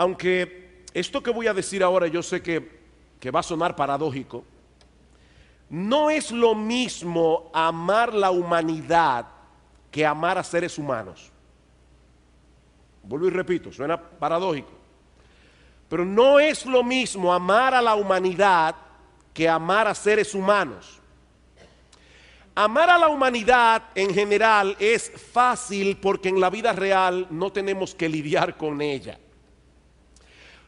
Aunque esto que voy a decir ahora yo sé que, va a sonar paradójico, no es lo mismo amar la humanidad que amar a seres humanos. Vuelvo y repito, suena paradójico. Pero no es lo mismo amar a la humanidad que amar a seres humanos. Amar a la humanidad en general es fácil porque en la vida real no tenemos que lidiar con ella.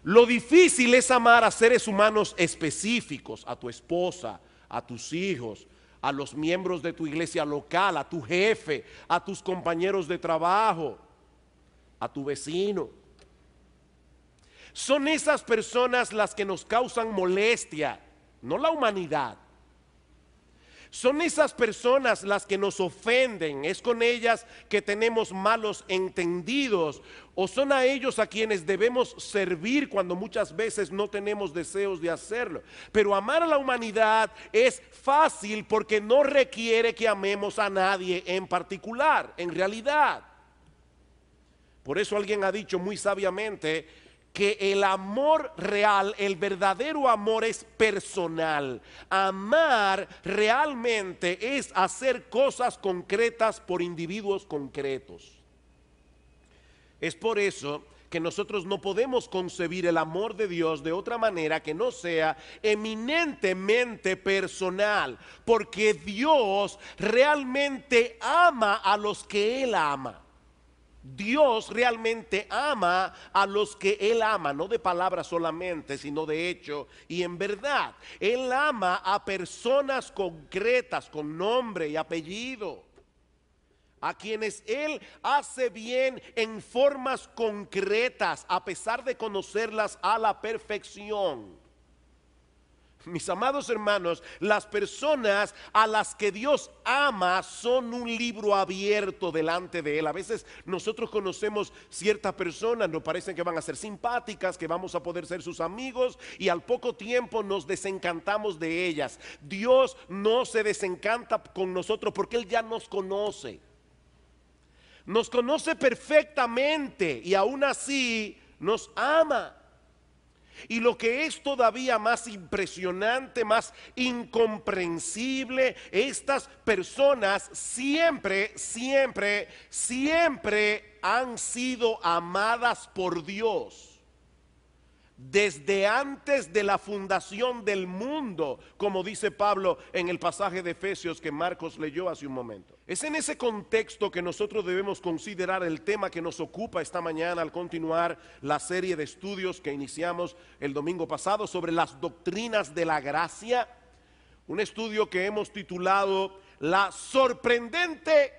Lo difícil es amar a seres humanos específicos, a tu esposa, a tus hijos, a los miembros de tu iglesia local, a tu jefe, a tus compañeros de trabajo, a tu vecino. Son esas personas las que nos causan molestia, no la humanidad. Son esas personas las que nos ofenden, es con ellas que tenemos malos entendidos, ¿O son a ellos a quienes debemos servir cuando muchas veces no tenemos deseos de hacerlo? Pero amar a la humanidad es fácil porque no requiere que amemos a nadie en particular, en realidad. Por eso alguien ha dicho muy sabiamente que el amor real, el verdadero amor es personal. Amar realmente es hacer cosas concretas por individuos concretos. Es por eso que nosotros no podemos concebir el amor de Dios de otra manera que no sea eminentemente personal, porque Dios realmente ama a los que Él ama. Dios realmente ama a los que Él ama, no de palabra solamente, sino de hecho y en verdad. Él ama a personas concretas con nombre y apellido a quienes Él hace bien en formas concretas, a pesar de conocerlas a la perfección. Mis amados hermanos, las personas a las que Dios ama son un libro abierto delante de Él. A veces nosotros conocemos ciertas personas, nos parecen que van a ser simpáticas, que vamos a poder ser sus amigos y al poco tiempo nos desencantamos de ellas. Dios no se desencanta con nosotros porque Él ya nos conoce nos conoce perfectamente y aún así nos ama. Y lo que es todavía más impresionante, más incomprensible, estas personas siempre, siempre, siempre han sido amadas por Dios desde antes de la fundación del mundo, como dice Pablo en el pasaje de Efesios que Marcos leyó hace un momento. Es en ese contexto que nosotros debemos considerar el tema que nos ocupa esta mañana al continuar la serie de estudios que iniciamos el domingo pasado sobre las doctrinas de la gracia, un estudio que hemos titulado La sorprendente,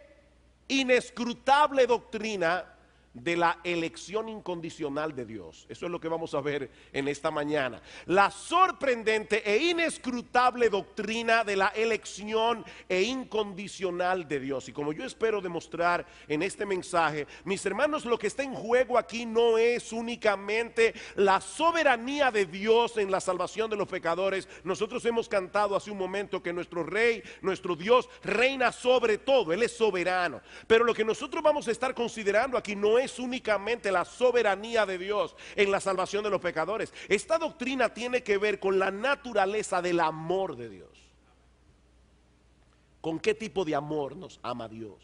inescrutable doctrina de la elección incondicional de Dios. Eso es lo que vamos a ver en esta mañana. La sorprendente e inescrutable doctrina de la elección e incondicional de Dios. Y como yo espero demostrar en este mensaje, mis hermanos, lo que está en juego aquí no es únicamente la soberanía de Dios en la salvación de los pecadores. Nosotros hemos cantado hace un momento que nuestro rey, nuestro Dios, reina sobre todo. Él es soberano. Pero lo que nosotros vamos a estar considerando aquí no es es únicamente la soberanía de Dios en la salvación de los pecadores. Esta doctrina tiene que ver con la naturaleza del amor de Dios. ¿Con qué tipo de amor nos ama Dios?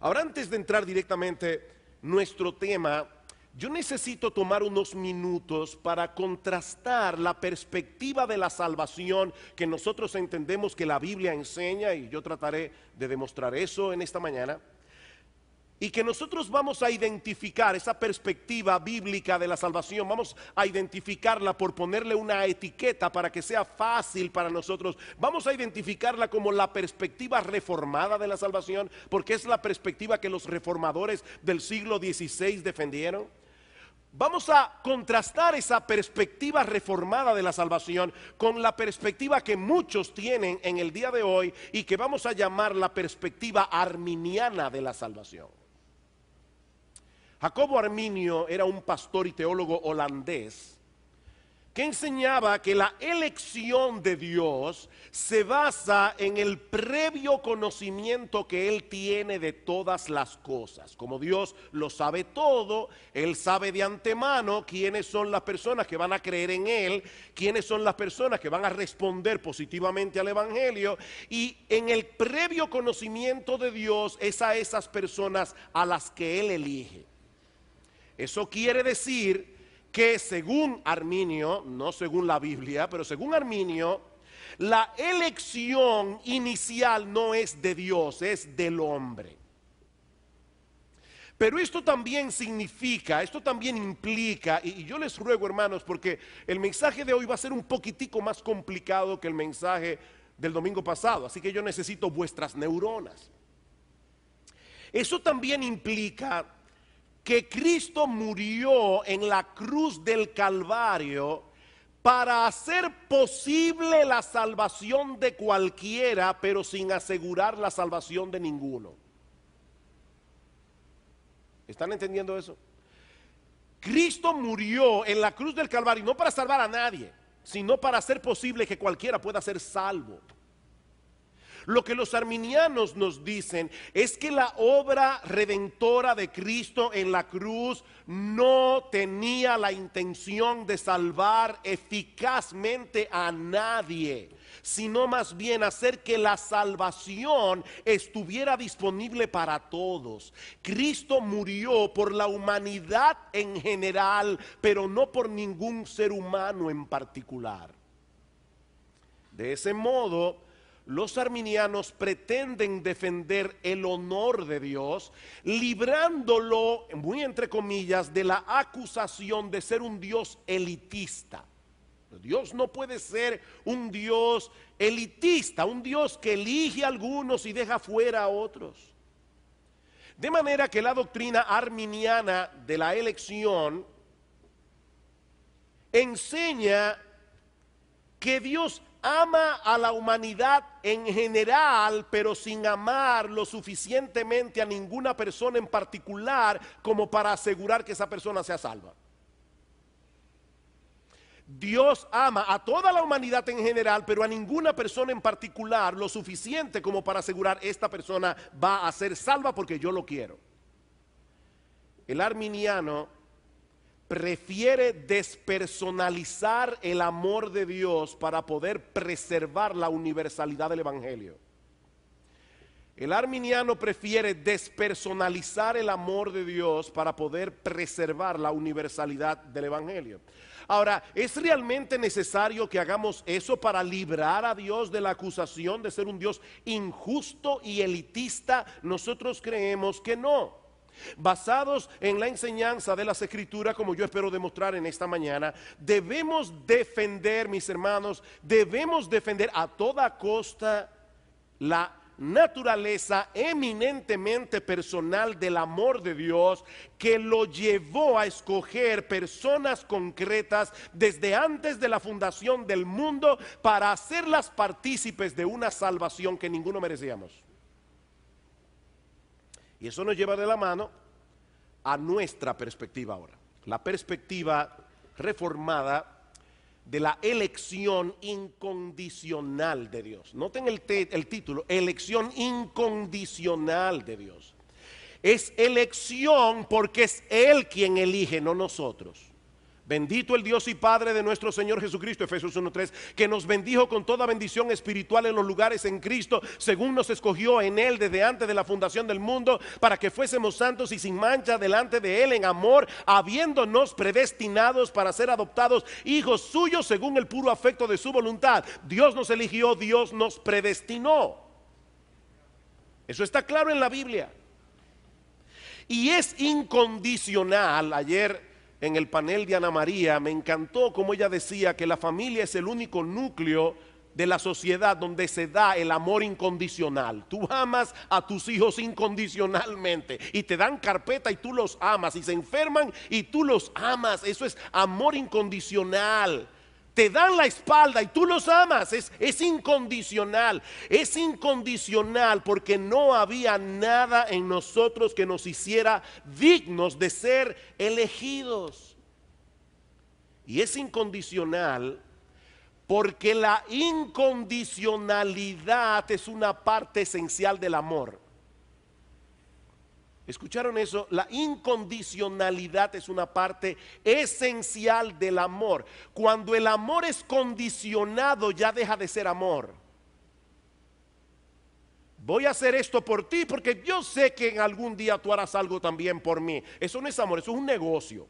Ahora antes de entrar directamente nuestro tema, yo necesito tomar unos minutos para contrastar la perspectiva de la salvación que nosotros entendemos que la Biblia enseña, y yo trataré de demostrar eso en esta mañana, y que nosotros vamos a identificar esa perspectiva bíblica de la salvación, vamos a identificarla por ponerle una etiqueta para que sea fácil para nosotros, vamos a identificarla como la perspectiva reformada de la salvación, porque es la perspectiva que los reformadores del siglo XVI defendieron. Vamos a contrastar esa perspectiva reformada de la salvación con la perspectiva que muchos tienen en el día de hoy y que vamos a llamar la perspectiva arminiana de la salvación. Jacobo Arminio era un pastor y teólogo holandés que enseñaba que la elección de Dios se basa en el previo conocimiento que Él tiene de todas las cosas. Como Dios lo sabe todo, Él sabe de antemano quiénes son las personas que van a creer en Él, quiénes son las personas que van a responder positivamente al Evangelio, y en el previo conocimiento de Dios es a esas personas a las que Él elige. Eso quiere decir que según Arminio, no según la Biblia, pero según Arminio, la elección inicial no es de Dios, es del hombre. Pero esto también significa, esto también implica, y, yo les ruego hermanos, porque el mensaje de hoy va a ser un poquitico más complicado que el mensaje del domingo pasado, así que yo necesito vuestras neuronas. Eso también implica que Cristo murió en la cruz del Calvario para hacer posible la salvación de cualquiera, pero sin asegurar la salvación de ninguno. ¿Están entendiendo eso? Cristo murió en la cruz del Calvario no para salvar a nadie, sino para hacer posible que cualquiera pueda ser salvo. Lo que los arminianos nos dicen es que la obra redentora de Cristo en la cruz no tenía la intención de salvar eficazmente a nadie sino más bien hacer que la salvación estuviera disponible para todos. Cristo murió por la humanidad en general, pero no por ningún ser humano en particular. De ese modo, los arminianos pretenden defender el honor de Dios, librándolo, muy entre comillas, de la acusación de ser un Dios elitista. Dios no puede ser un Dios elitista, un Dios que elige a algunos y deja fuera a otros. De manera que la doctrina arminiana de la elección enseña que Dios ama a la humanidad en general, pero sin amar lo suficientemente a ninguna persona en particular como para asegurar que esa persona sea salva. Dios ama a toda la humanidad en general, pero a ninguna persona en particular lo suficiente como para asegurar esta persona va a ser salva porque yo lo quiero. El arminiano prefiere despersonalizar el amor de Dios para poder preservar la universalidad del Evangelio. El arminiano prefiere despersonalizar el amor de Dios para poder preservar la universalidad del Evangelio. Ahora, ¿es realmente necesario que hagamos eso para librar a Dios de la acusación de ser un Dios injusto y elitista? Nosotros creemos que no. Basados en la enseñanza de las escrituras, como yo espero demostrar en esta mañana, debemos defender, mis hermanos, debemos defender a toda costa la naturaleza eminentemente personal del amor de Dios que lo llevó a escoger personas concretas desde antes de la fundación del mundo para hacerlas partícipes de una salvación que ninguno merecíamos. Y eso nos lleva de la mano a nuestra perspectiva ahora, la perspectiva reformada de la elección incondicional de Dios. Noten el, el título, elección incondicional de Dios. Es elección porque es Él quien elige, no nosotros. Bendito el Dios y Padre de nuestro Señor Jesucristo, Efesios 1.3, que nos bendijo con toda bendición espiritual en los lugares en Cristo, según nos escogió en Él desde antes de la fundación del mundo, para que fuésemos santos y sin mancha delante de Él en amor, habiéndonos predestinados para ser adoptados hijos suyos según el puro afecto de su voluntad. Dios nos eligió, Dios nos predestinó. Eso está claro en la Biblia. Y es incondicional. Ayer en el panel de Ana María, me encantó como ella decía que la familia es el único núcleo de la sociedad donde se da el amor incondicional. Tú amas a tus hijos incondicionalmente y te dan carpeta y tú los amas y se enferman y tú los amas. Eso es amor incondicional te dan la espalda y tú los amas. Es, es incondicional, es incondicional porque no había nada en nosotros que nos hiciera dignos de ser elegidos. Y es incondicional porque la incondicionalidad es una parte esencial del amor. ¿Escucharon eso? La incondicionalidad es una parte esencial del amor. Cuando el amor es condicionado ya deja de ser amor. Voy a hacer esto por ti porque yo sé que en algún día tú harás algo también por mí. Eso no es amor, eso es un negocio.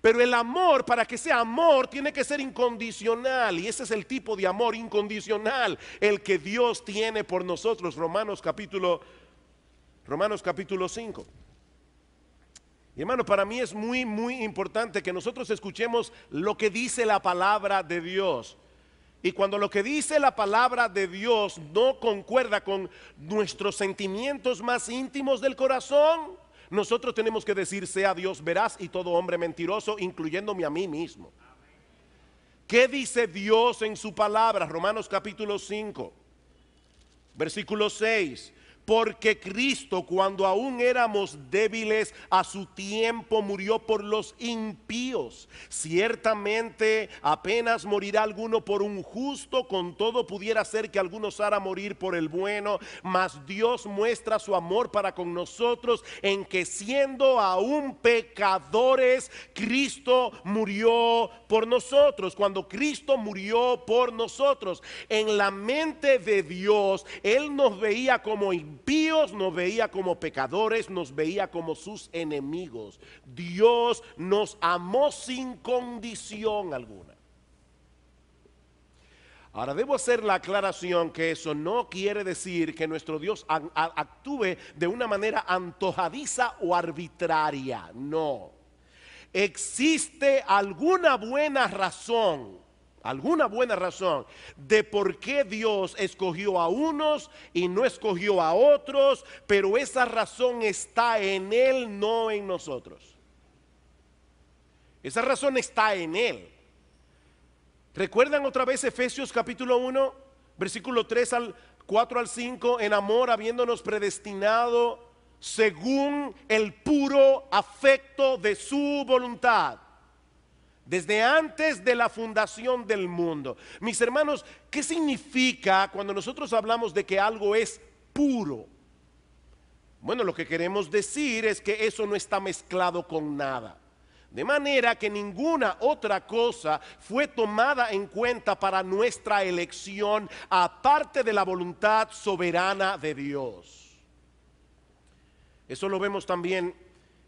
Pero el amor, para que sea amor, tiene que ser incondicional. Y ese es el tipo de amor incondicional, el que Dios tiene por nosotros. Romanos capítulo Romanos capítulo 5. Y hermano, para mí es muy, muy importante que nosotros escuchemos lo que dice la palabra de Dios. Y cuando lo que dice la palabra de Dios no concuerda con nuestros sentimientos más íntimos del corazón, nosotros tenemos que decir, sea Dios veraz y todo hombre mentiroso, incluyéndome a mí mismo. ¿Qué dice Dios en su palabra? Romanos capítulo 5, versículo 6 porque Cristo cuando aún éramos débiles a su tiempo murió por los impíos. Ciertamente apenas morirá alguno por un justo, con todo pudiera ser que algunos osara morir por el bueno, mas Dios muestra su amor para con nosotros en que siendo aún pecadores, Cristo murió por nosotros. Cuando Cristo murió por nosotros, en la mente de Dios, Él nos veía como impíos, nos veía como pecadores, nos veía como sus enemigos. Dios nos amó sin condición alguna. Ahora debo hacer la aclaración que eso no quiere decir que nuestro Dios actúe de una manera antojadiza o arbitraria, no. Existe alguna buena razón alguna buena razón de por qué Dios escogió a unos y no escogió a otros, pero esa razón está en Él, no en nosotros. Esa razón está en Él. ¿Recuerdan otra vez Efesios capítulo 1, versículo 3 al 4 al 5? En amor, habiéndonos predestinado según el puro afecto de su voluntad desde antes de la fundación del mundo. Mis hermanos, ¿qué significa cuando nosotros hablamos de que algo es puro? Bueno, lo que queremos decir es que eso no está mezclado con nada. De manera que ninguna otra cosa fue tomada en cuenta para nuestra elección aparte de la voluntad soberana de Dios. Eso lo vemos también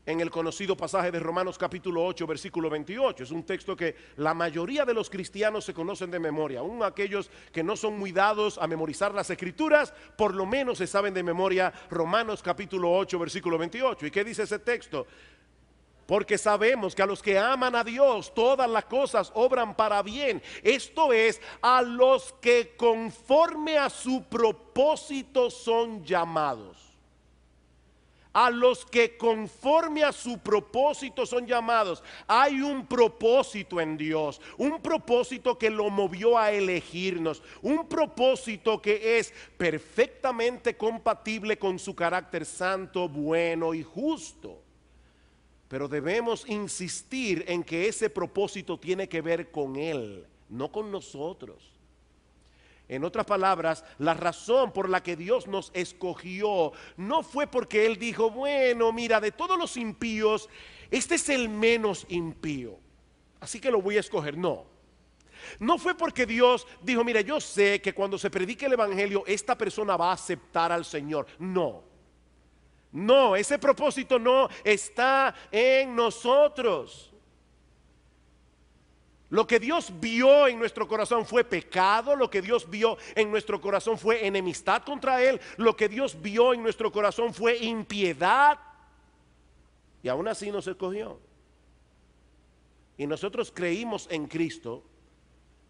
en el conocido pasaje de Romanos capítulo 8, versículo 28. Es un texto que la mayoría de los cristianos se conocen de memoria, aún aquellos que no son muy dados a memorizar las escrituras, por lo menos se saben de memoria Romanos capítulo 8, versículo 28. ¿Y qué dice ese texto? Porque sabemos que a los que aman a Dios todas las cosas obran para bien. Esto es, a los que conforme a su propósito son llamados a los que conforme a su propósito son llamados. Hay un propósito en Dios, un propósito que lo movió a elegirnos, un propósito que es perfectamente compatible con su carácter santo, bueno y justo. Pero debemos insistir en que ese propósito tiene que ver con Él, no con nosotros. En otras palabras, la razón por la que Dios nos escogió no fue porque Él dijo, bueno, mira, de todos los impíos, este es el menos impío. Así que lo voy a escoger. No, no fue porque Dios dijo, mira, yo sé que cuando se predique el Evangelio, esta persona va a aceptar al Señor. No. No, ese propósito no está en nosotros. Lo que Dios vio en nuestro corazón fue pecado, lo que Dios vio en nuestro corazón fue enemistad contra Él, lo que Dios vio en nuestro corazón fue impiedad. Y aún así nos escogió. Y nosotros creímos en Cristo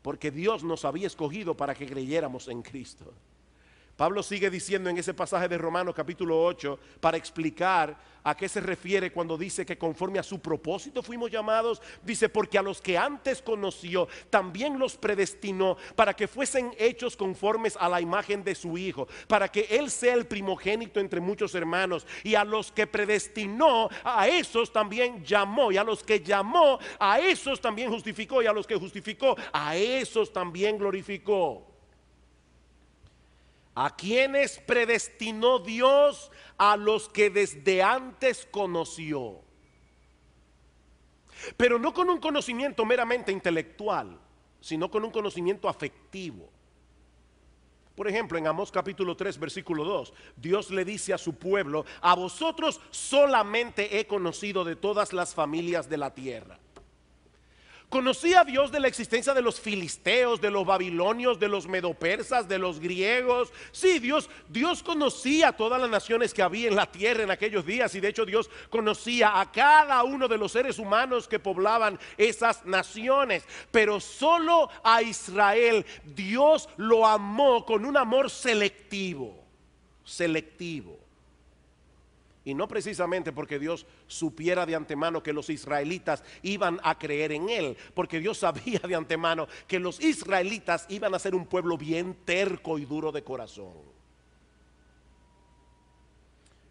porque Dios nos había escogido para que creyéramos en Cristo. Pablo sigue diciendo en ese pasaje de Romanos capítulo 8 para explicar a qué se refiere cuando dice que conforme a su propósito fuimos llamados. Dice, porque a los que antes conoció, también los predestinó para que fuesen hechos conformes a la imagen de su Hijo, para que Él sea el primogénito entre muchos hermanos. Y a los que predestinó, a esos también llamó. Y a los que llamó, a esos también justificó. Y a los que justificó, a esos también glorificó. ¿A quienes predestinó Dios? A los que desde antes conoció. Pero no con un conocimiento meramente intelectual, sino con un conocimiento afectivo. Por ejemplo, en Amós capítulo 3, versículo 2, Dios le dice a su pueblo, a vosotros solamente he conocido de todas las familias de la tierra. Conocía Dios de la existencia de los filisteos, de los babilonios, de los medopersas, de los griegos. Sí, Dios, Dios conocía todas las naciones que había en la tierra en aquellos días y de hecho Dios conocía a cada uno de los seres humanos que poblaban esas naciones. Pero solo a Israel Dios lo amó con un amor selectivo, selectivo. Y no precisamente porque Dios supiera de antemano que los israelitas iban a creer en Él, porque Dios sabía de antemano que los israelitas iban a ser un pueblo bien terco y duro de corazón.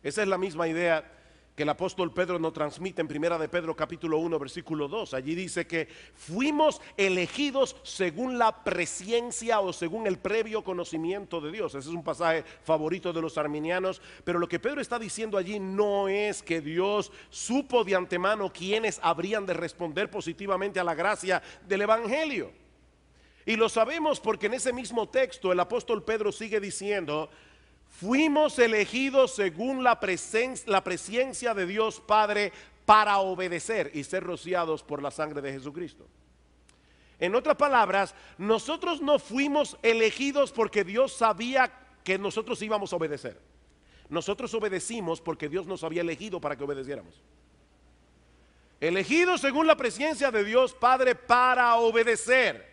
Esa es la misma idea que el apóstol Pedro nos transmite en Primera de Pedro capítulo 1 versículo 2. Allí dice que fuimos elegidos según la presencia o según el previo conocimiento de Dios. Ese es un pasaje favorito de los arminianos, pero lo que Pedro está diciendo allí no es que Dios supo de antemano Quienes habrían de responder positivamente a la gracia del evangelio. Y lo sabemos porque en ese mismo texto el apóstol Pedro sigue diciendo, Fuimos elegidos según la, presencia de Dios Padre para obedecer y ser rociados por la sangre de Jesucristo. En otras palabras, nosotros no fuimos elegidos porque Dios sabía que nosotros íbamos a obedecer. Nosotros obedecimos porque Dios nos había elegido para que obedeciéramos. Elegidos según la presencia de Dios Padre para obedecer.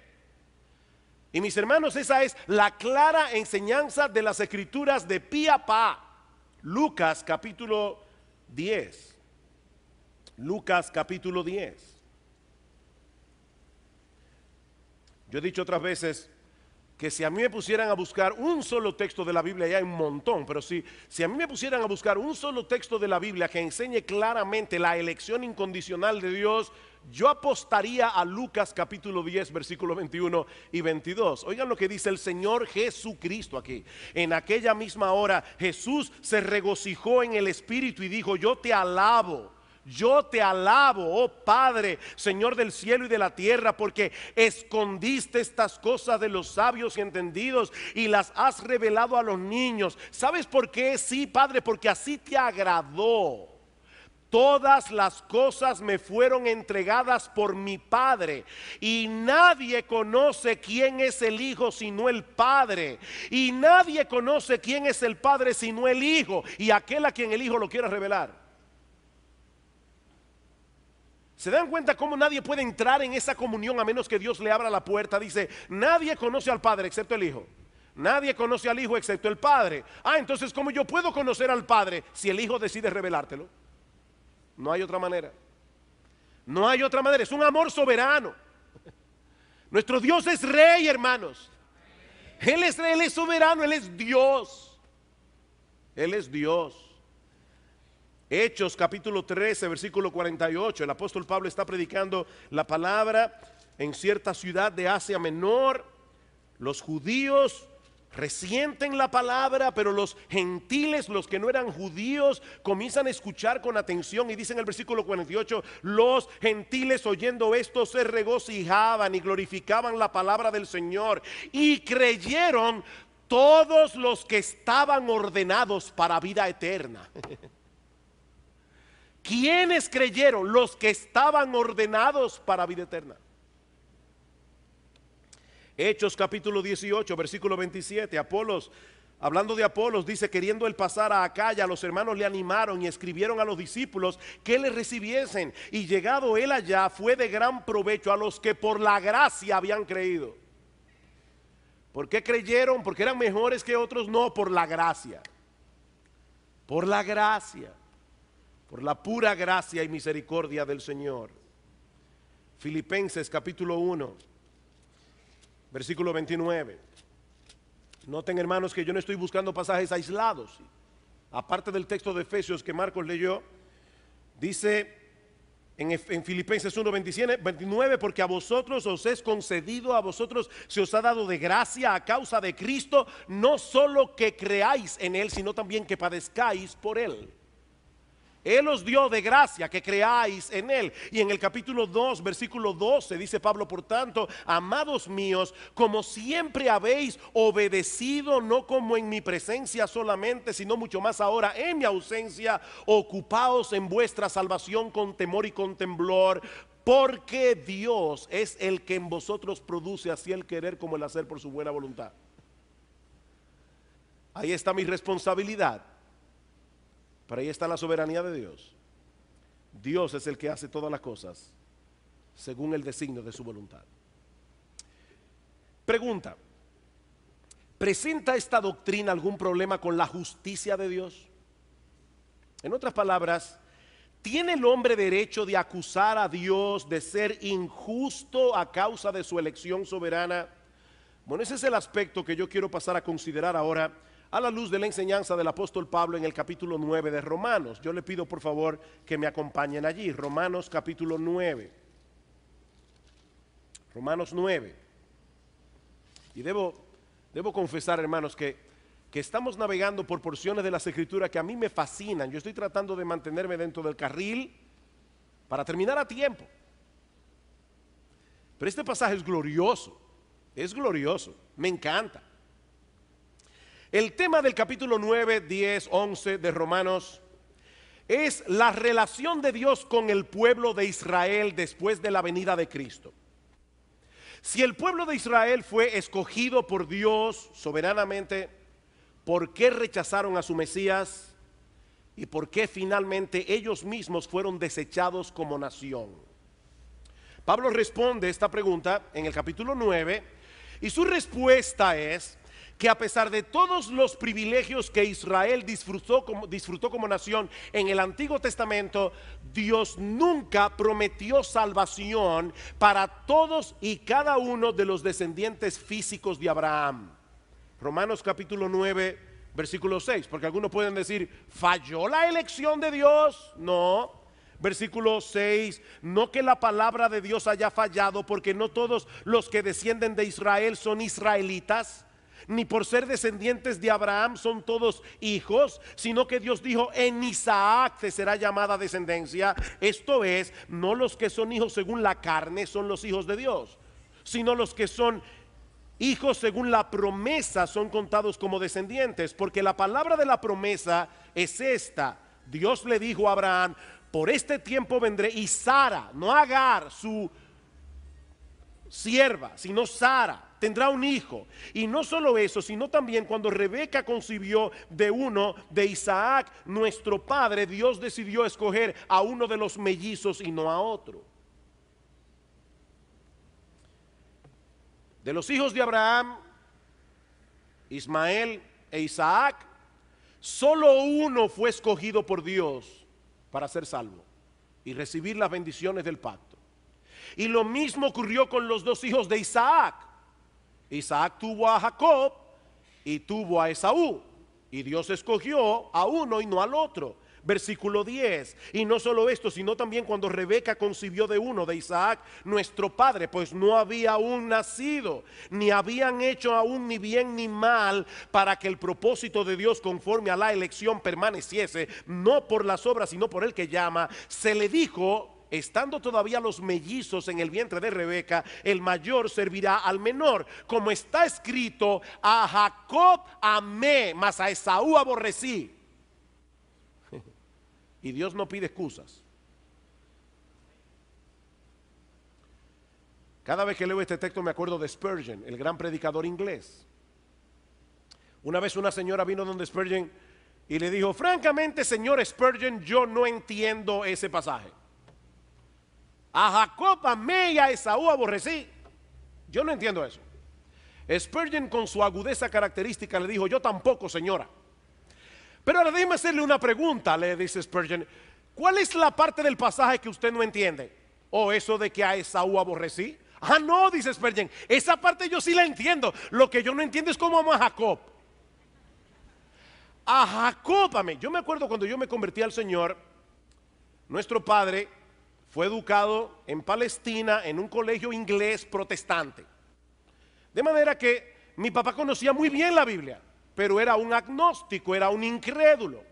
Y mis hermanos, esa es la clara enseñanza de las escrituras de Pía Pa. Lucas capítulo 10. Lucas capítulo 10. Yo he dicho otras veces, que si a mí me pusieran a buscar un solo texto de la Biblia, ya hay un montón, pero si, si a mí me pusieran a buscar un solo texto de la Biblia que enseñe claramente la elección incondicional de Dios, yo apostaría a Lucas capítulo 10, versículo 21 y 22. Oigan lo que dice el Señor Jesucristo aquí. En aquella misma hora Jesús se regocijó en el Espíritu y dijo, yo te alabo yo te alabo, oh Padre, Señor del cielo y de la tierra, porque escondiste estas cosas de los sabios y entendidos y las has revelado a los niños. ¿Sabes por qué? Sí, Padre, porque así te agradó. Todas las cosas me fueron entregadas por mi Padre. Y nadie conoce quién es el Hijo sino el Padre. Y nadie conoce quién es el Padre sino el Hijo. Y aquel a quien el Hijo lo quiere revelar. ¿Se dan cuenta cómo nadie puede entrar en esa comunión a menos que Dios le abra la puerta? Dice, nadie conoce al Padre excepto el Hijo. Nadie conoce al Hijo excepto el Padre. Ah, entonces, ¿cómo yo puedo conocer al Padre si el Hijo decide revelártelo? No hay otra manera. No hay otra manera. Es un amor soberano. Nuestro Dios es rey, hermanos. Él es, él es soberano, Él es Dios. Él es Dios. Hechos capítulo 13, versículo 48. El apóstol Pablo está predicando la palabra en cierta ciudad de Asia Menor. Los judíos resienten la palabra, pero los gentiles, los que no eran judíos, comienzan a escuchar con atención y dicen el versículo 48, los gentiles oyendo esto se regocijaban y glorificaban la palabra del Señor y creyeron todos los que estaban ordenados para vida eterna. ¿Quiénes creyeron? Los que estaban ordenados para vida eterna. Hechos capítulo 18, versículo 27. Apolos, hablando de Apolos, dice, queriendo él pasar a Acaya, los hermanos le animaron y escribieron a los discípulos que le recibiesen. Y llegado él allá, fue de gran provecho a los que por la gracia habían creído. ¿Por qué creyeron? ¿Porque eran mejores que otros? No, por la gracia. Por la gracia por la pura gracia y misericordia del Señor. Filipenses capítulo 1, versículo 29. Noten hermanos que yo no estoy buscando pasajes aislados. Aparte del texto de Efesios que Marcos leyó, dice en, Filipenses 1, 29, porque a vosotros os es concedido, a vosotros se os ha dado de gracia a causa de Cristo, no solo que creáis en Él, sino también que padezcáis por Él él os dio de gracia que creáis en Él. Y en el capítulo 2, versículo 12, dice Pablo, por tanto, amados míos, como siempre habéis obedecido, no como en mi presencia solamente, sino mucho más ahora en mi ausencia, ocupaos en vuestra salvación con temor y con temblor. Porque Dios es el que en vosotros produce así el querer como el hacer por su buena voluntad. Ahí está mi responsabilidad pero ahí está la soberanía de Dios. Dios es el que hace todas las cosas según el designio de su voluntad. Pregunta, ¿presenta esta doctrina algún problema con la justicia de Dios? En otras palabras, ¿tiene el hombre derecho de acusar a Dios de ser injusto a causa de su elección soberana? Bueno, ese es el aspecto que yo quiero pasar a considerar ahora a la luz de la enseñanza del apóstol Pablo en el capítulo 9 de Romanos. Yo le pido por favor que me acompañen allí. Romanos capítulo 9. Romanos 9. Y debo, debo confesar, hermanos, que, que estamos navegando por porciones de las escrituras que a mí me fascinan. Yo estoy tratando de mantenerme dentro del carril para terminar a tiempo. Pero este pasaje es glorioso, es glorioso, me encanta. El tema del capítulo 9, 10, 11 de Romanos es la relación de Dios con el pueblo de Israel después de la venida de Cristo. Si el pueblo de Israel fue escogido por Dios soberanamente, ¿por qué rechazaron a su Mesías? ¿Y por qué finalmente ellos mismos fueron desechados como nación? Pablo responde esta pregunta en el capítulo 9 y su respuesta es que a pesar de todos los privilegios que Israel disfrutó como, disfrutó como nación en el Antiguo Testamento, Dios nunca prometió salvación para todos y cada uno de los descendientes físicos de Abraham. Romanos capítulo 9, versículo 6, porque algunos pueden decir, ¿falló la elección de Dios? No. Versículo 6, no que la palabra de Dios haya fallado, porque no todos los que descienden de Israel son israelitas ni por ser descendientes de Abraham son todos hijos, sino que Dios dijo, en Isaac te será llamada descendencia. Esto es, no los que son hijos según la carne son los hijos de Dios, sino los que son hijos según la promesa son contados como descendientes, porque la palabra de la promesa es esta. Dios le dijo a Abraham, por este tiempo vendré y Sara, no Agar, su sierva, sino Sara, tendrá un hijo. Y no solo eso, sino también cuando Rebeca concibió de uno, de Isaac, nuestro padre, Dios decidió escoger a uno de los mellizos y no a otro. De los hijos de Abraham, Ismael e Isaac, solo uno fue escogido por Dios para ser salvo y recibir las bendiciones del pacto. Y lo mismo ocurrió con los dos hijos de Isaac. Isaac tuvo a Jacob y tuvo a Esaú. Y Dios escogió a uno y no al otro. Versículo 10. Y no solo esto, sino también cuando Rebeca concibió de uno, de Isaac, nuestro padre, pues no había aún nacido, ni habían hecho aún ni bien ni mal para que el propósito de Dios conforme a la elección permaneciese, no por las obras, sino por el que llama, se le dijo, estando todavía los mellizos en el vientre de Rebeca, el mayor servirá al menor, como está escrito, a Jacob amé, mas a Esaú aborrecí. Y Dios no pide excusas. Cada vez que leo este texto me acuerdo de Spurgeon, el gran predicador inglés. Una vez una señora vino donde Spurgeon y le dijo, francamente, señor Spurgeon, yo no entiendo ese pasaje. A Jacob amé y a Esaú aborrecí. Yo no entiendo eso. Spurgeon con su agudeza característica le dijo, yo tampoco, señora. Pero ahora déjeme hacerle una pregunta, le dice Spurgeon. ¿Cuál es la parte del pasaje que usted no entiende? ¿O eso de que a Esaú aborrecí? Ah, no, dice Spurgeon. Esa parte yo sí la entiendo. Lo que yo no entiendo es cómo amo a Jacob. A Jacob Yo me acuerdo cuando yo me convertí al Señor, nuestro padre fue educado en Palestina en un colegio inglés protestante. De manera que mi papá conocía muy bien la Biblia, pero era un agnóstico, era un incrédulo.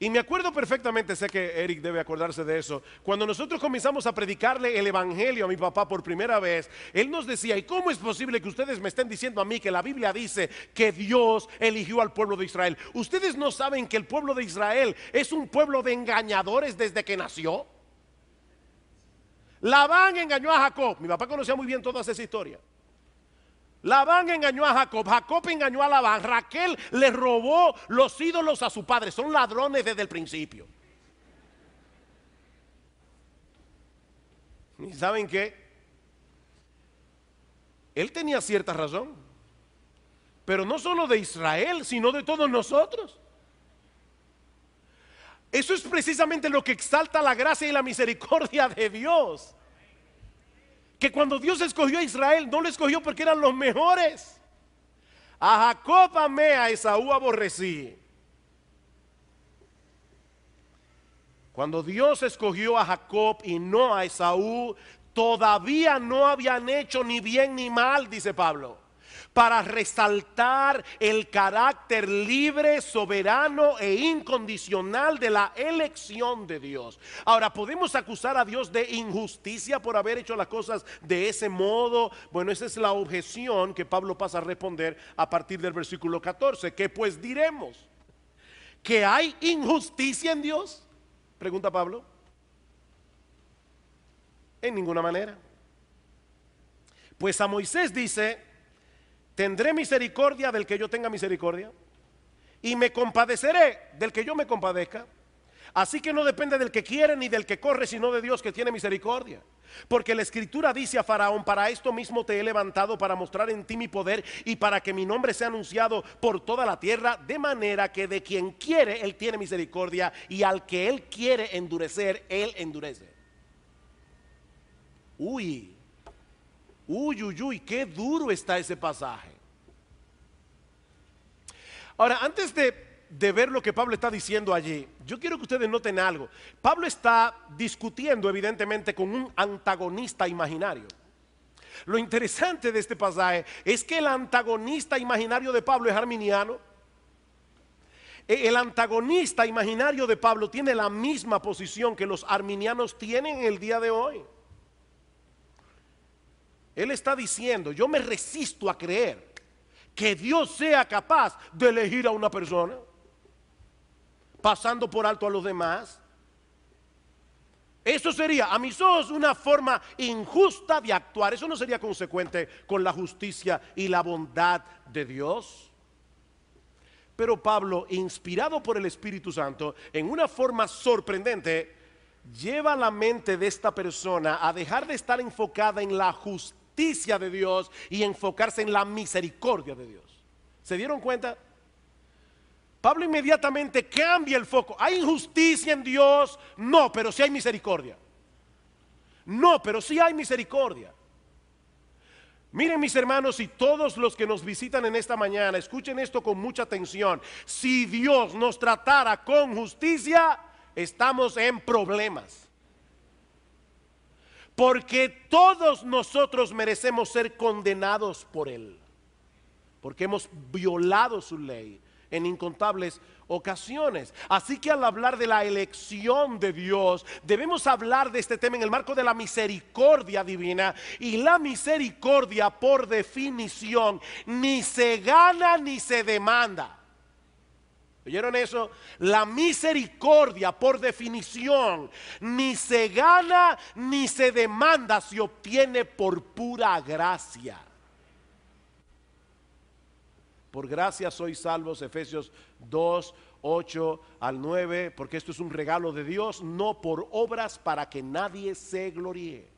Y me acuerdo perfectamente, sé que Eric debe acordarse de eso, cuando nosotros comenzamos a predicarle el Evangelio a mi papá por primera vez, él nos decía, ¿y cómo es posible que ustedes me estén diciendo a mí que la Biblia dice que Dios eligió al pueblo de Israel? ¿Ustedes no saben que el pueblo de Israel es un pueblo de engañadores desde que nació? Labán engañó a Jacob. Mi papá conocía muy bien toda esa historia Labán engañó a Jacob, Jacob engañó a Labán, Raquel le robó los ídolos a su padre, son ladrones desde el principio. ¿Y saben qué? Él tenía cierta razón, pero no solo de Israel, sino de todos nosotros. Eso es precisamente lo que exalta la gracia y la misericordia de Dios. Que cuando Dios escogió a Israel, no lo escogió porque eran los mejores. A Jacob amé, a Esaú aborrecí. Cuando Dios escogió a Jacob y no a Esaú, todavía no habían hecho ni bien ni mal, dice Pablo para resaltar el carácter libre, soberano e incondicional de la elección de Dios. Ahora, ¿podemos acusar a Dios de injusticia por haber hecho las cosas de ese modo? Bueno, esa es la objeción que Pablo pasa a responder a partir del versículo 14. ¿Qué pues diremos? ¿Que hay injusticia en Dios? Pregunta Pablo. En ninguna manera. Pues a Moisés dice, Tendré misericordia del que yo tenga misericordia y me compadeceré del que yo me compadezca. Así que no depende del que quiere ni del que corre, sino de Dios que tiene misericordia. Porque la escritura dice a Faraón, para esto mismo te he levantado, para mostrar en ti mi poder y para que mi nombre sea anunciado por toda la tierra, de manera que de quien quiere, él tiene misericordia, y al que él quiere endurecer, él endurece. Uy, Uy, uy, uy, qué duro está ese pasaje. Ahora, antes de, de, ver lo que Pablo está diciendo allí, yo quiero que ustedes noten algo. Pablo está discutiendo evidentemente con un antagonista imaginario. Lo interesante de este pasaje es que el antagonista imaginario de Pablo es arminiano. E, el antagonista imaginario de Pablo tiene la misma posición que los arminianos tienen el día de hoy. Él está diciendo, yo me resisto a creer que Dios sea capaz de elegir a una persona, pasando por alto a los demás. Eso sería, a mis ojos, una forma injusta de actuar. Eso no sería consecuente con la justicia y la bondad de Dios. Pero Pablo, inspirado por el Espíritu Santo, en una forma sorprendente, lleva la mente de esta persona a dejar de estar enfocada en la justicia justicia de Dios y enfocarse en la misericordia de Dios. ¿Se dieron cuenta? Pablo inmediatamente cambia el foco. ¿Hay injusticia en Dios? No, pero sí hay misericordia. No, pero sí hay misericordia. Miren mis hermanos y todos los que nos visitan en esta mañana, escuchen esto con mucha atención. Si Dios nos tratara con justicia, estamos en problemas porque todos nosotros merecemos ser condenados por Él, porque hemos violado su ley en incontables ocasiones. Así que al hablar de la elección de Dios, debemos hablar de este tema en el marco de la misericordia divina. Y la misericordia, por definición, ni se gana ni se demanda. ¿Oyeron eso? La misericordia, por definición, ni se gana ni se demanda, se obtiene por pura gracia. Por gracia sois salvos, Efesios 2, 8 al 9, porque esto es un regalo de Dios, no por obras para que nadie se gloríe.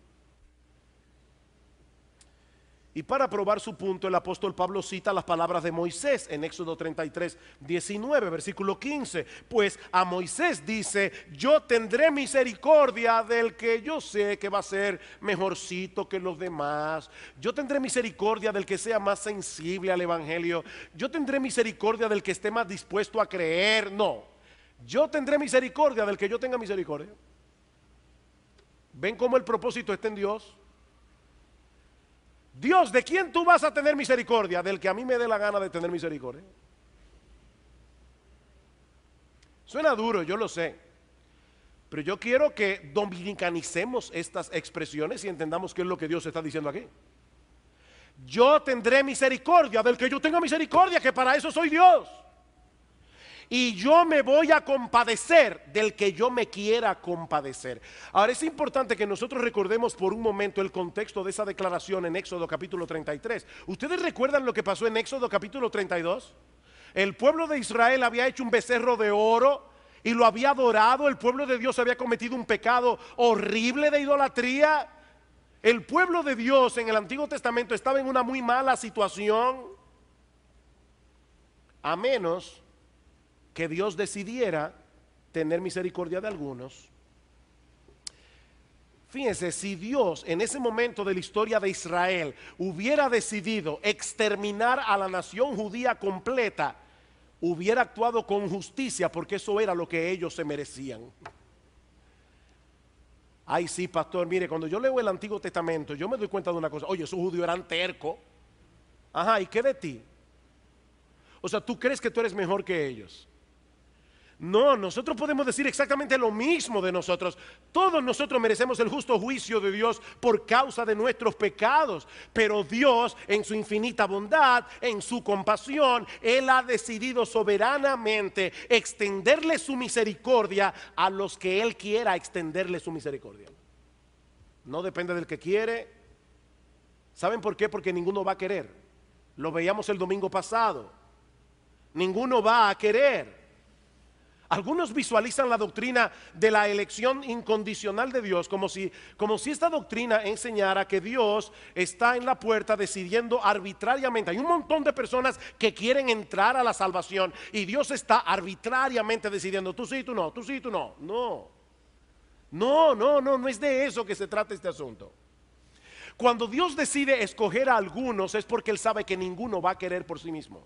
Y para probar su punto, el apóstol Pablo cita las palabras de Moisés en Éxodo 33, 19, versículo 15. Pues a Moisés dice, yo tendré misericordia del que yo sé que va a ser mejorcito que los demás. Yo tendré misericordia del que sea más sensible al Evangelio. Yo tendré misericordia del que esté más dispuesto a creer. No, yo tendré misericordia del que yo tenga misericordia. ¿Ven cómo el propósito está en Dios? Dios, ¿de quién tú vas a tener misericordia? Del que a mí me dé la gana de tener misericordia. Suena duro, yo lo sé. Pero yo quiero que dominicanicemos estas expresiones y entendamos qué es lo que Dios está diciendo aquí. Yo tendré misericordia del que yo tenga misericordia, que para eso soy Dios y yo me voy a compadecer del que yo me quiera compadecer. Ahora es importante que nosotros recordemos por un momento el contexto de esa declaración en Éxodo capítulo 33. ¿Ustedes recuerdan lo que pasó en Éxodo capítulo 32? El pueblo de Israel había hecho un becerro de oro y lo había adorado, el pueblo de Dios había cometido un pecado horrible de idolatría. El pueblo de Dios en el Antiguo Testamento estaba en una muy mala situación, a menos que Dios decidiera tener misericordia de algunos. Fíjense, si Dios en ese momento de la historia de Israel hubiera decidido exterminar a la nación judía completa, hubiera actuado con justicia porque eso era lo que ellos se merecían. Ay, sí, pastor, mire, cuando yo leo el Antiguo Testamento, yo me doy cuenta de una cosa. Oye, esos judíos eran terco Ajá, ¿y qué de ti? O sea, ¿tú crees que tú eres mejor que ellos? No, nosotros podemos decir exactamente lo mismo de nosotros. Todos nosotros merecemos el justo juicio de Dios por causa de nuestros pecados, pero Dios en su infinita bondad, en su compasión, Él ha decidido soberanamente extenderle su misericordia a los que Él quiera extenderle su misericordia. No depende del que quiere. ¿Saben por qué? Porque ninguno va a querer. Lo veíamos el domingo pasado. Ninguno va a querer. Algunos visualizan la doctrina de la elección incondicional de Dios como si, esta doctrina enseñara que Dios está en la puerta decidiendo arbitrariamente. Hay un montón de personas que quieren entrar a la salvación y Dios está arbitrariamente decidiendo, tú sí, tú no, tú sí, tú no. No, no, no, no, no es de eso que se trata este asunto. Cuando Dios decide escoger a algunos es porque Él sabe que ninguno va a querer por sí mismo.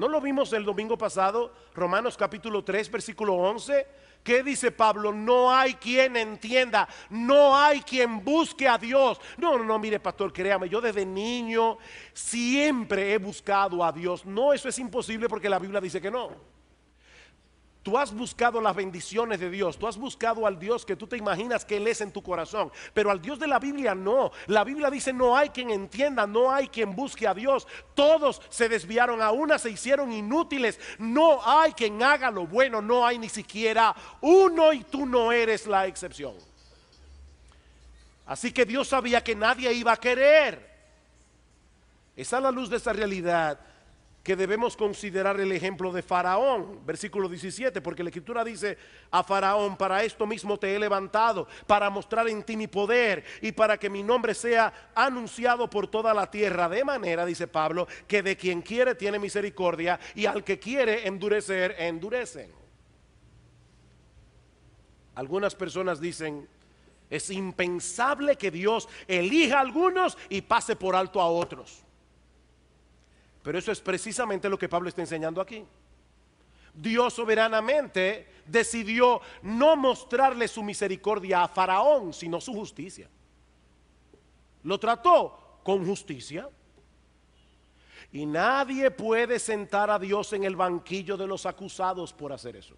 ¿No lo vimos el domingo pasado? Romanos capítulo 3, versículo 11. ¿Qué dice Pablo? No hay quien entienda, no hay quien busque a Dios. No, no, no, mire pastor, créame, yo desde niño siempre he buscado a Dios. No, eso es imposible porque la Biblia dice que no. Tú has buscado las bendiciones de Dios, tú has buscado al Dios que tú te imaginas que Él es en tu corazón, pero al Dios de la Biblia no. La Biblia dice no hay quien entienda, no hay quien busque a Dios. Todos se desviaron, a una se hicieron inútiles. No hay quien haga lo bueno, no hay ni siquiera uno y tú no eres la excepción. Así que Dios sabía que nadie iba a querer. Esa es la luz de esa realidad que debemos considerar el ejemplo de Faraón, versículo 17, porque la escritura dice a Faraón, para esto mismo te he levantado, para mostrar en ti mi poder y para que mi nombre sea anunciado por toda la tierra, de manera, dice Pablo, que de quien quiere tiene misericordia y al que quiere endurecer, endurecen. Algunas personas dicen, es impensable que Dios elija a algunos y pase por alto a otros. Pero eso es precisamente lo que Pablo está enseñando aquí. Dios soberanamente decidió no mostrarle su misericordia a Faraón, sino su justicia. Lo trató con justicia. Y nadie puede sentar a Dios en el banquillo de los acusados por hacer eso.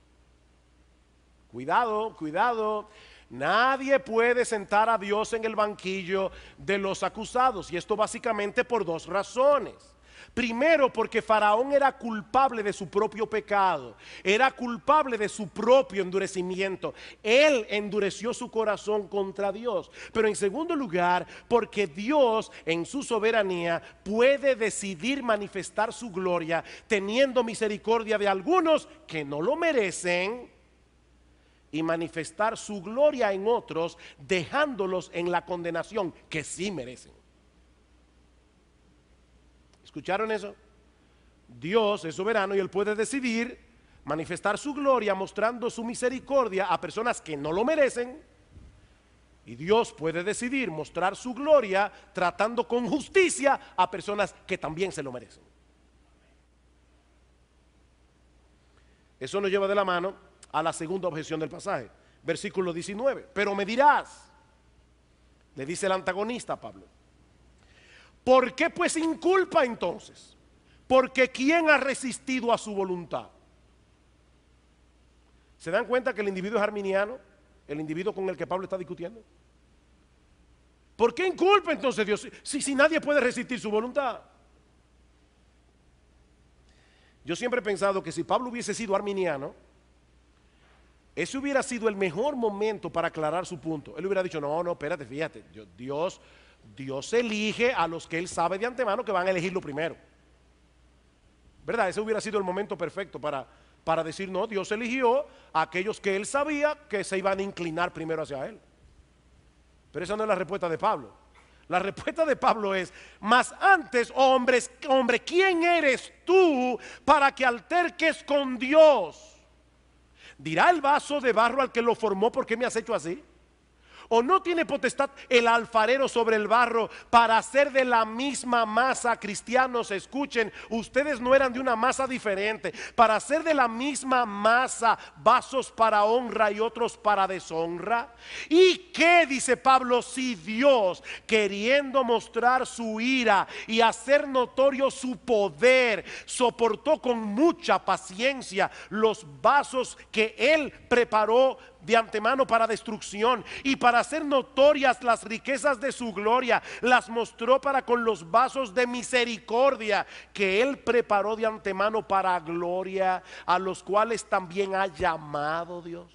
Cuidado, cuidado. Nadie puede sentar a Dios en el banquillo de los acusados. Y esto básicamente por dos razones. Primero porque Faraón era culpable de su propio pecado, era culpable de su propio endurecimiento. Él endureció su corazón contra Dios. Pero en segundo lugar, porque Dios en su soberanía puede decidir manifestar su gloria teniendo misericordia de algunos que no lo merecen y manifestar su gloria en otros dejándolos en la condenación que sí merecen. ¿Escucharon eso? Dios es soberano y Él puede decidir manifestar su gloria mostrando su misericordia a personas que no lo merecen. Y Dios puede decidir mostrar su gloria tratando con justicia a personas que también se lo merecen. Eso nos lleva de la mano a la segunda objeción del pasaje, versículo 19. Pero me dirás, le dice el antagonista a Pablo, ¿Por qué pues inculpa entonces? Porque ¿quién ha resistido a su voluntad? ¿Se dan cuenta que el individuo es arminiano? El individuo con el que Pablo está discutiendo. ¿Por qué inculpa entonces Dios si, si nadie puede resistir su voluntad? Yo siempre he pensado que si Pablo hubiese sido arminiano, ese hubiera sido el mejor momento para aclarar su punto. Él hubiera dicho, no, no, espérate, fíjate, Dios Dios elige a los que Él sabe de antemano que van a elegirlo primero. ¿Verdad? Ese hubiera sido el momento perfecto para, para decir, no, Dios eligió a aquellos que Él sabía que se iban a inclinar primero hacia Él. Pero esa no es la respuesta de Pablo. La respuesta de Pablo es, más antes, hombres, hombre, ¿quién eres tú para que alterques con Dios? ¿Dirá el vaso de barro al que lo formó, ¿por qué me has hecho así? ¿O no tiene potestad el alfarero sobre el barro para hacer de la misma masa? Cristianos, escuchen, ustedes no eran de una masa diferente. Para hacer de la misma masa vasos para honra y otros para deshonra. ¿Y qué dice Pablo si Dios, queriendo mostrar su ira y hacer notorio su poder, soportó con mucha paciencia los vasos que él preparó de antemano para destrucción y para hacer notorias las riquezas de su gloria, las mostró para con los vasos de misericordia que él preparó de antemano para gloria, a los cuales también ha llamado Dios.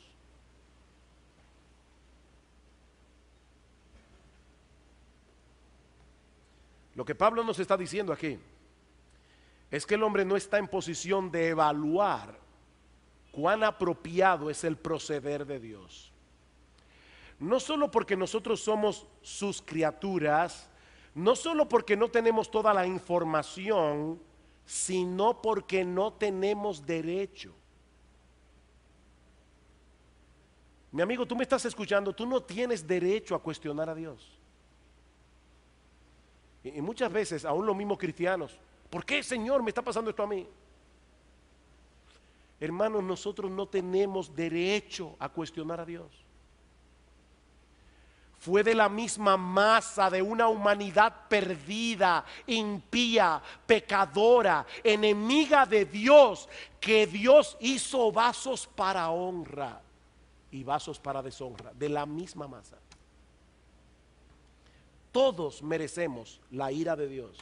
Lo que Pablo nos está diciendo aquí es que el hombre no está en posición de evaluar cuán apropiado es el proceder de Dios. No solo porque nosotros somos sus criaturas, no solo porque no tenemos toda la información, sino porque no tenemos derecho. Mi amigo, tú me estás escuchando, tú no tienes derecho a cuestionar a Dios. Y, muchas veces, aún los mismos cristianos, ¿por qué Señor me está pasando esto a mí? Hermanos, nosotros no tenemos derecho a cuestionar a Dios. Fue de la misma masa de una humanidad perdida, impía, pecadora, enemiga de Dios, que Dios hizo vasos para honra y vasos para deshonra, de la misma masa. Todos merecemos la ira de Dios.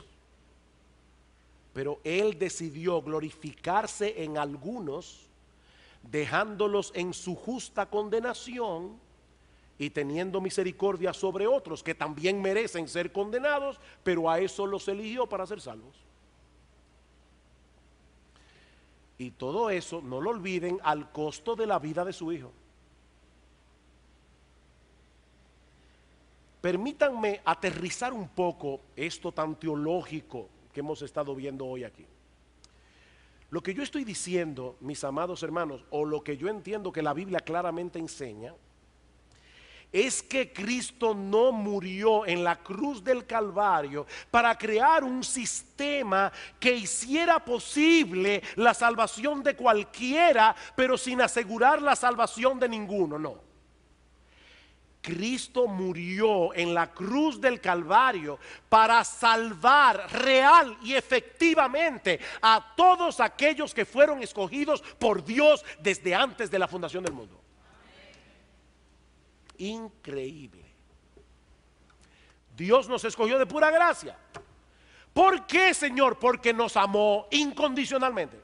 Pero Él decidió glorificarse en algunos, dejándolos en su justa condenación y teniendo misericordia sobre otros que también merecen ser condenados, pero a eso los eligió para ser salvos. Y todo eso, no lo olviden, al costo de la vida de su hijo. Permítanme aterrizar un poco esto tan teológico que hemos estado viendo hoy aquí. Lo que yo estoy diciendo, mis amados hermanos, o lo que yo entiendo que la Biblia claramente enseña, es que Cristo no murió en la cruz del Calvario para crear un sistema que hiciera posible la salvación de cualquiera, pero sin asegurar la salvación de ninguno, no. Cristo murió en la cruz del Calvario para salvar real y efectivamente a todos aquellos que fueron escogidos por Dios desde antes de la fundación del mundo. Increíble. Dios nos escogió de pura gracia. ¿Por qué, Señor? Porque nos amó incondicionalmente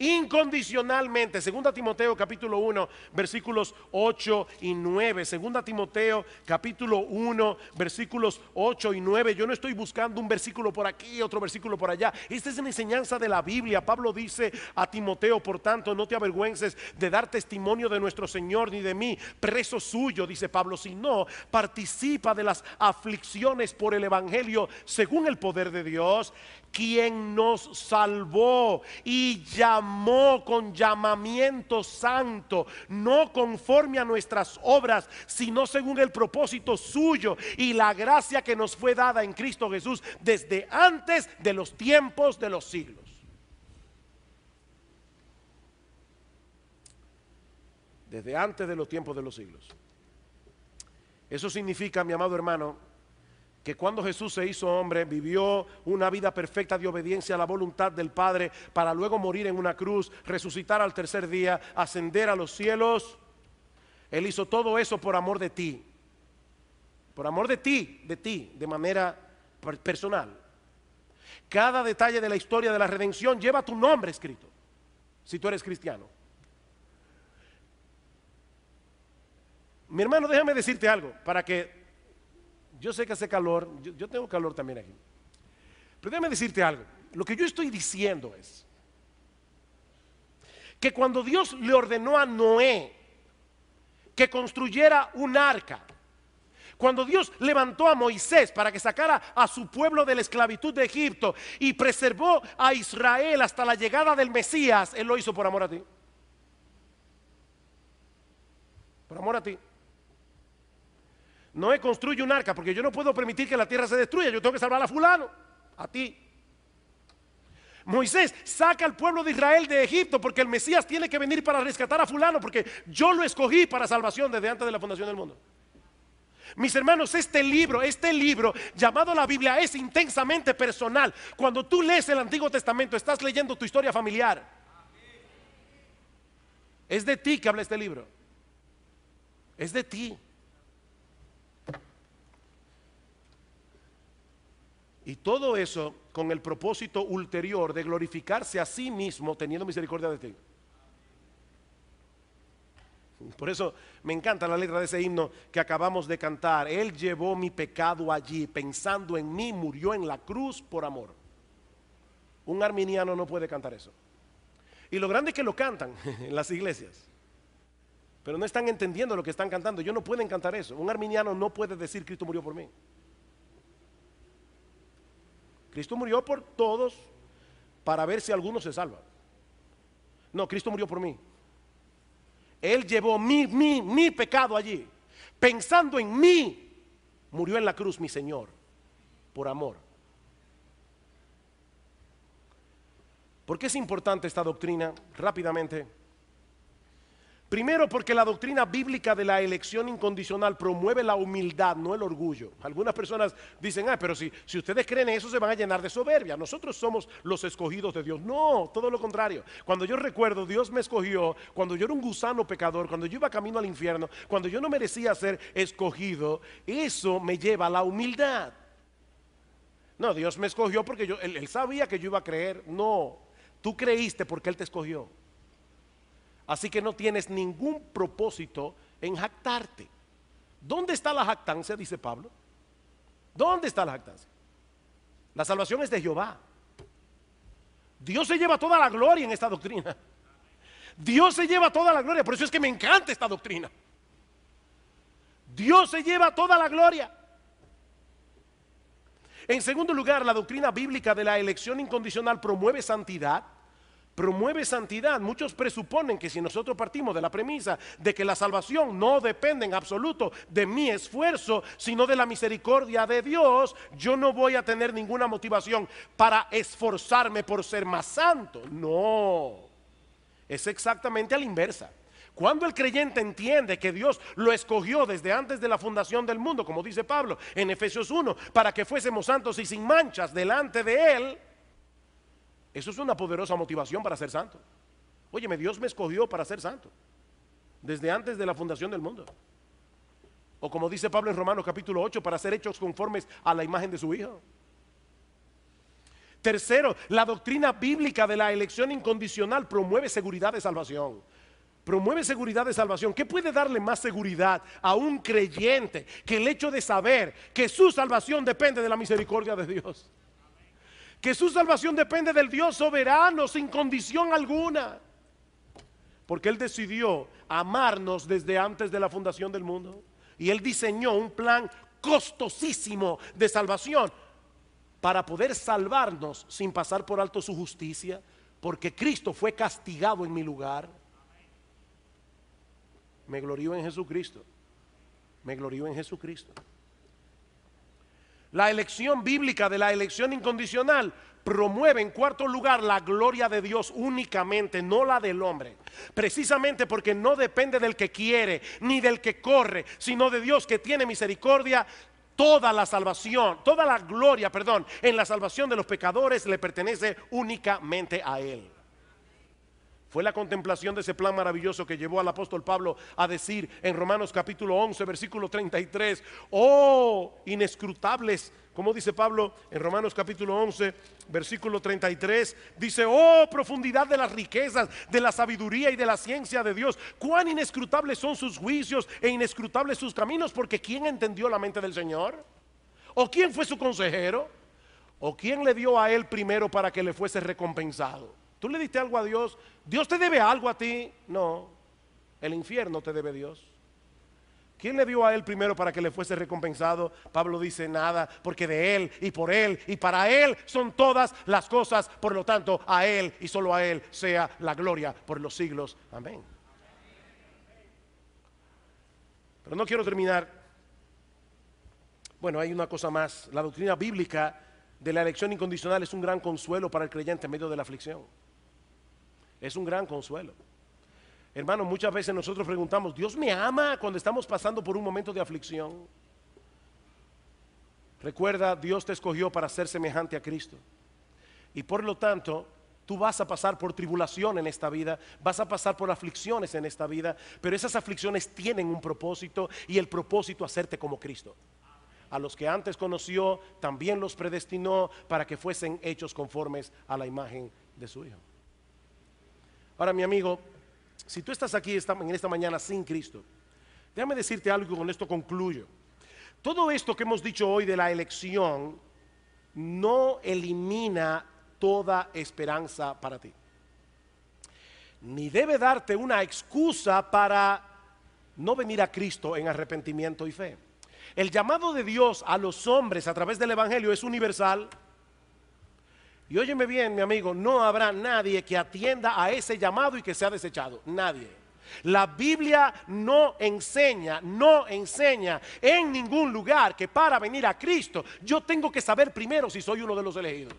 incondicionalmente. Segunda Timoteo capítulo 1, versículos 8 y 9. Segunda Timoteo capítulo 1, versículos 8 y 9. Yo no estoy buscando un versículo por aquí, otro versículo por allá. Esta es una enseñanza de la Biblia. Pablo dice a Timoteo, por tanto, no te avergüences de dar testimonio de nuestro Señor ni de mí, preso suyo, dice Pablo, sino participa de las aflicciones por el Evangelio según el poder de Dios quien nos salvó y llamó con llamamiento santo, no conforme a nuestras obras, sino según el propósito suyo y la gracia que nos fue dada en Cristo Jesús desde antes de los tiempos de los siglos. Desde antes de los tiempos de los siglos. Eso significa, mi amado hermano, que cuando Jesús se hizo hombre, vivió una vida perfecta de obediencia a la voluntad del Padre para luego morir en una cruz, resucitar al tercer día, ascender a los cielos. Él hizo todo eso por amor de ti, por amor de ti, de ti, de manera personal. Cada detalle de la historia de la redención lleva tu nombre escrito, si tú eres cristiano. Mi hermano, déjame decirte algo para que yo sé que hace calor, yo, tengo calor también aquí. Pero déjame decirte algo. Lo que yo estoy diciendo es que cuando Dios le ordenó a Noé que construyera un arca, cuando Dios levantó a Moisés para que sacara a su pueblo de la esclavitud de Egipto y preservó a Israel hasta la llegada del Mesías, Él lo hizo por amor a ti. Por amor a ti no construye un arca, porque yo no puedo permitir que la tierra se destruya, yo tengo que salvar a fulano, a ti. Moisés saca al pueblo de Israel de Egipto porque el Mesías tiene que venir para rescatar a fulano, porque yo lo escogí para salvación desde antes de la fundación del mundo. Mis hermanos, este libro, este libro llamado la Biblia es intensamente personal. Cuando tú lees el Antiguo Testamento, estás leyendo tu historia familiar. Es de ti que habla este libro. Es de ti. Y todo eso con el propósito ulterior de glorificarse a sí mismo teniendo misericordia de ti. Por eso me encanta la letra de ese himno que acabamos de cantar. Él llevó mi pecado allí, pensando en mí, murió en la cruz por amor. Un arminiano no puede cantar eso. Y lo grande es que lo cantan en las iglesias. Pero no están entendiendo lo que están cantando. yo no pueden cantar eso. Un arminiano no puede decir Cristo murió por mí. Cristo murió por todos para ver si alguno se salva. No, Cristo murió por mí. Él llevó mi, mi, mi pecado allí. Pensando en mí, murió en la cruz mi Señor, por amor. ¿Por qué es importante esta doctrina? Rápidamente. Primero porque la doctrina bíblica de la elección incondicional promueve la humildad, no el orgullo. Algunas personas dicen, ah, pero si, si ustedes creen eso se van a llenar de soberbia. Nosotros somos los escogidos de Dios. No, todo lo contrario. Cuando yo recuerdo, Dios me escogió, cuando yo era un gusano pecador, cuando yo iba camino al infierno, cuando yo no merecía ser escogido, eso me lleva a la humildad. No, Dios me escogió porque yo, él sabía que yo iba a creer. No, tú creíste porque Él te escogió. Así que no tienes ningún propósito en jactarte. ¿Dónde está la jactancia? Dice Pablo. ¿Dónde está la jactancia? La salvación es de Jehová. Dios se lleva toda la gloria en esta doctrina. Dios se lleva toda la gloria. Por eso es que me encanta esta doctrina. Dios se lleva toda la gloria. En segundo lugar, la doctrina bíblica de la elección incondicional promueve santidad promueve santidad. Muchos presuponen que si nosotros partimos de la premisa de que la salvación no depende en absoluto de mi esfuerzo, sino de la misericordia de Dios, yo no voy a tener ninguna motivación para esforzarme por ser más santo. No, es exactamente a la inversa. Cuando el creyente entiende que Dios lo escogió desde antes de la fundación del mundo, como dice Pablo en Efesios 1, para que fuésemos santos y sin manchas delante de Él, eso es una poderosa motivación para ser santo. Óyeme, Dios me escogió para ser santo, desde antes de la fundación del mundo. O como dice Pablo en Romanos capítulo 8, para ser hechos conformes a la imagen de su Hijo. Tercero, la doctrina bíblica de la elección incondicional promueve seguridad de salvación. Promueve seguridad de salvación. ¿Qué puede darle más seguridad a un creyente que el hecho de saber que su salvación depende de la misericordia de Dios? que su salvación depende del Dios soberano sin condición alguna. Porque Él decidió amarnos desde antes de la fundación del mundo. Y Él diseñó un plan costosísimo de salvación para poder salvarnos sin pasar por alto su justicia. Porque Cristo fue castigado en mi lugar. Me glorío en Jesucristo. Me glorío en Jesucristo la elección bíblica de la elección incondicional promueve en cuarto lugar la gloria de Dios únicamente, no la del hombre. Precisamente porque no depende del que quiere ni del que corre, sino de Dios que tiene misericordia. Toda la salvación, toda la gloria, perdón, en la salvación de los pecadores le pertenece únicamente a Él. Fue la contemplación de ese plan maravilloso que llevó al apóstol Pablo a decir en Romanos capítulo 11, versículo 33, oh inescrutables, como dice Pablo en Romanos capítulo 11, versículo 33, dice, oh profundidad de las riquezas, de la sabiduría y de la ciencia de Dios, cuán inescrutables son sus juicios e inescrutables sus caminos, porque ¿quién entendió la mente del Señor? ¿O quién fue su consejero? ¿O quién le dio a él primero para que le fuese recompensado? Tú le diste algo a Dios. Dios te debe algo a ti. No, el infierno te debe Dios. ¿Quién le dio a él primero para que le fuese recompensado? Pablo dice nada, porque de él y por él y para él son todas las cosas. Por lo tanto, a él y solo a él sea la gloria por los siglos. Amén. Pero no quiero terminar. Bueno, hay una cosa más. La doctrina bíblica de la elección incondicional es un gran consuelo para el creyente en medio de la aflicción. Es un gran consuelo. Hermano, muchas veces nosotros preguntamos, ¿Dios me ama cuando estamos pasando por un momento de aflicción? Recuerda, Dios te escogió para ser semejante a Cristo. Y por lo tanto, tú vas a pasar por tribulación en esta vida, vas a pasar por aflicciones en esta vida, pero esas aflicciones tienen un propósito y el propósito hacerte como Cristo. A los que antes conoció, también los predestinó para que fuesen hechos conformes a la imagen de su Hijo. Ahora, mi amigo, si tú estás aquí en esta mañana sin Cristo, déjame decirte algo y con esto concluyo. Todo esto que hemos dicho hoy de la elección no elimina toda esperanza para ti. Ni debe darte una excusa para no venir a Cristo en arrepentimiento y fe. El llamado de Dios a los hombres a través del Evangelio es universal y óyeme bien, mi amigo, no habrá nadie que atienda a ese llamado y que sea desechado. Nadie. La Biblia no enseña, no enseña en ningún lugar que para venir a Cristo yo tengo que saber primero si soy uno de los elegidos.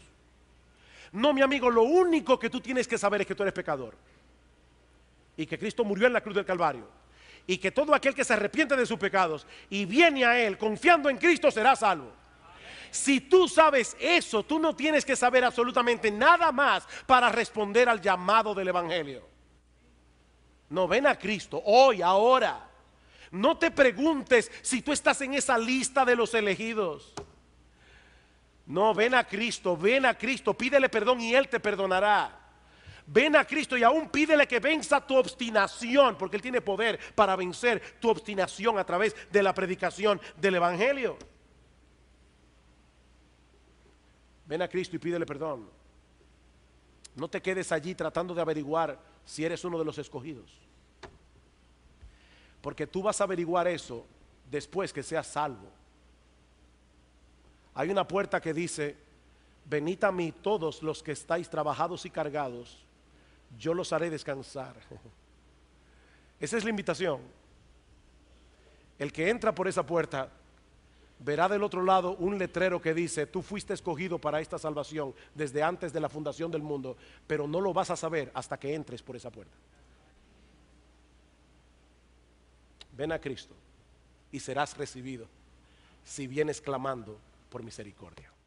No, mi amigo, lo único que tú tienes que saber es que tú eres pecador. Y que Cristo murió en la cruz del Calvario. Y que todo aquel que se arrepiente de sus pecados y viene a Él confiando en Cristo será salvo. Si tú sabes eso, tú no tienes que saber absolutamente nada más para responder al llamado del Evangelio. No, ven a Cristo hoy, ahora. No te preguntes si tú estás en esa lista de los elegidos. No, ven a Cristo, ven a Cristo, pídele perdón y Él te perdonará. Ven a Cristo y aún pídele que venza tu obstinación, porque Él tiene poder para vencer tu obstinación a través de la predicación del Evangelio. Ven a Cristo y pídele perdón. No te quedes allí tratando de averiguar si eres uno de los escogidos. Porque tú vas a averiguar eso después que seas salvo. Hay una puerta que dice, venid a mí todos los que estáis trabajados y cargados, yo los haré descansar. Esa es la invitación. El que entra por esa puerta verá del otro lado un letrero que dice, tú fuiste escogido para esta salvación desde antes de la fundación del mundo, pero no lo vas a saber hasta que entres por esa puerta. Ven a Cristo y serás recibido si vienes clamando por misericordia.